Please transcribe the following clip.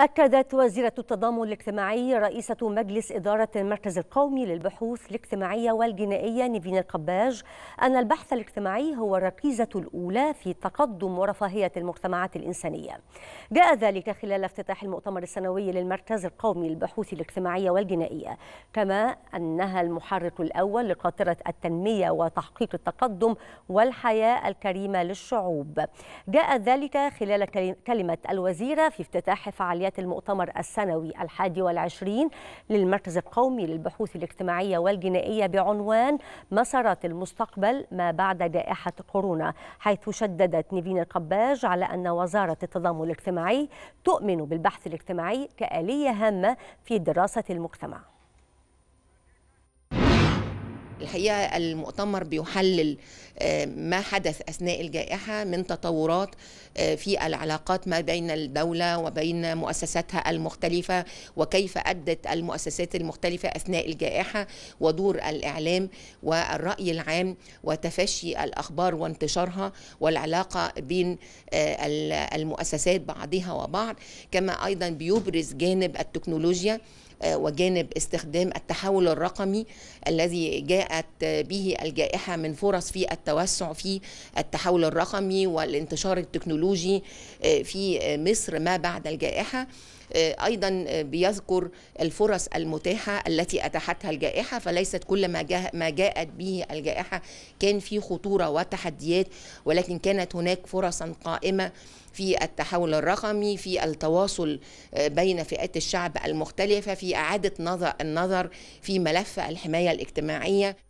أكدت وزيرة التضامن الاجتماعي رئيسة مجلس إدارة المركز القومي للبحوث الاجتماعية والجنائية نيفين القباج أن البحث الاجتماعي هو الركيزة الأولى في تقدم ورفاهية المجتمعات الإنسانية جاء ذلك خلال افتتاح المؤتمر السنوي للمركز القومي للبحوث الاجتماعية والجنائية كما أنها المحرك الأول لقاطرة التنمية وتحقيق التقدم والحياة الكريمة للشعوب جاء ذلك خلال كلمة الوزيرة في افتتاح فعاليات تداعيات المؤتمر السنوي الحادي والعشرين للمركز القومي للبحوث الاجتماعية والجنائية بعنوان مسارات المستقبل ما بعد جائحة كورونا حيث شددت نيفين القباج على أن وزارة التضامن الاجتماعي تؤمن بالبحث الاجتماعي كآلية هامة في دراسة المجتمع الحقيقه المؤتمر بيحلل آه، ما حدث اثناء الجائحه من تطورات آه، في العلاقات ما بين الدوله وبين مؤسساتها المختلفه وكيف ادت المؤسسات المختلفه اثناء الجائحه ودور الاعلام والراي العام وتفشي الاخبار وانتشارها والعلاقه بين آه، المؤسسات بعضها وبعض كما ايضا بيبرز جانب التكنولوجيا آه، وجانب استخدام التحول الرقمي الذي جاءت به الجائحة من فرص في التوسع في التحول الرقمي والانتشار التكنولوجي آه، في مصر ما بعد الجائحة آه، ايضا بيذكر الفرص المتاحه التي اتاحتها الجائحه فليست كل ما جاء ما جاءت به الجائحه كان في خطوره وتحديات ولكن كانت هناك فرصا قائمه في التحول الرقمي في التواصل بين فئات الشعب المختلفه في في إعادة نظر النظر في ملف الحماية الاجتماعية